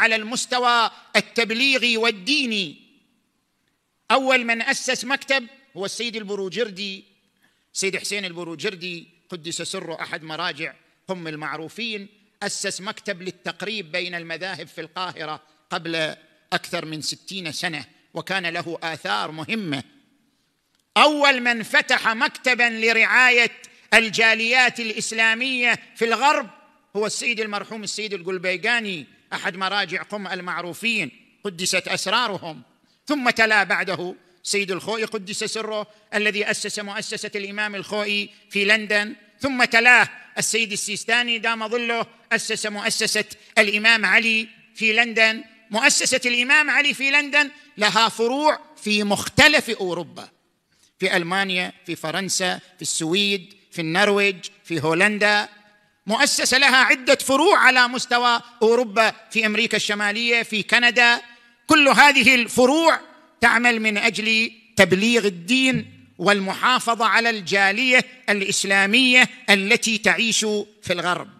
على المستوى التبليغي والديني اول من اسس مكتب هو السيد البروجردي سيد حسين البروجردي قدس سره احد مراجع هم المعروفين اسس مكتب للتقريب بين المذاهب في القاهره قبل اكثر من ستين سنه وكان له اثار مهمه اول من فتح مكتبا لرعايه الجاليات الاسلاميه في الغرب هو السيد المرحوم السيد القلبيقاني احد مراجع قم المعروفين قدست اسرارهم ثم تلا بعده سيد الخوئي قدس سره الذي اسس مؤسسه الامام الخوئي في لندن ثم تلاه السيد السيستاني دام ظله اسس مؤسسه الامام علي في لندن مؤسسه الامام علي في لندن لها فروع في مختلف اوروبا في المانيا في فرنسا في السويد في النرويج في هولندا مؤسسه لها عده فروع على مستوى اوروبا في امريكا الشماليه في كندا كل هذه الفروع تعمل من اجل تبليغ الدين والمحافظه على الجاليه الاسلاميه التي تعيش في الغرب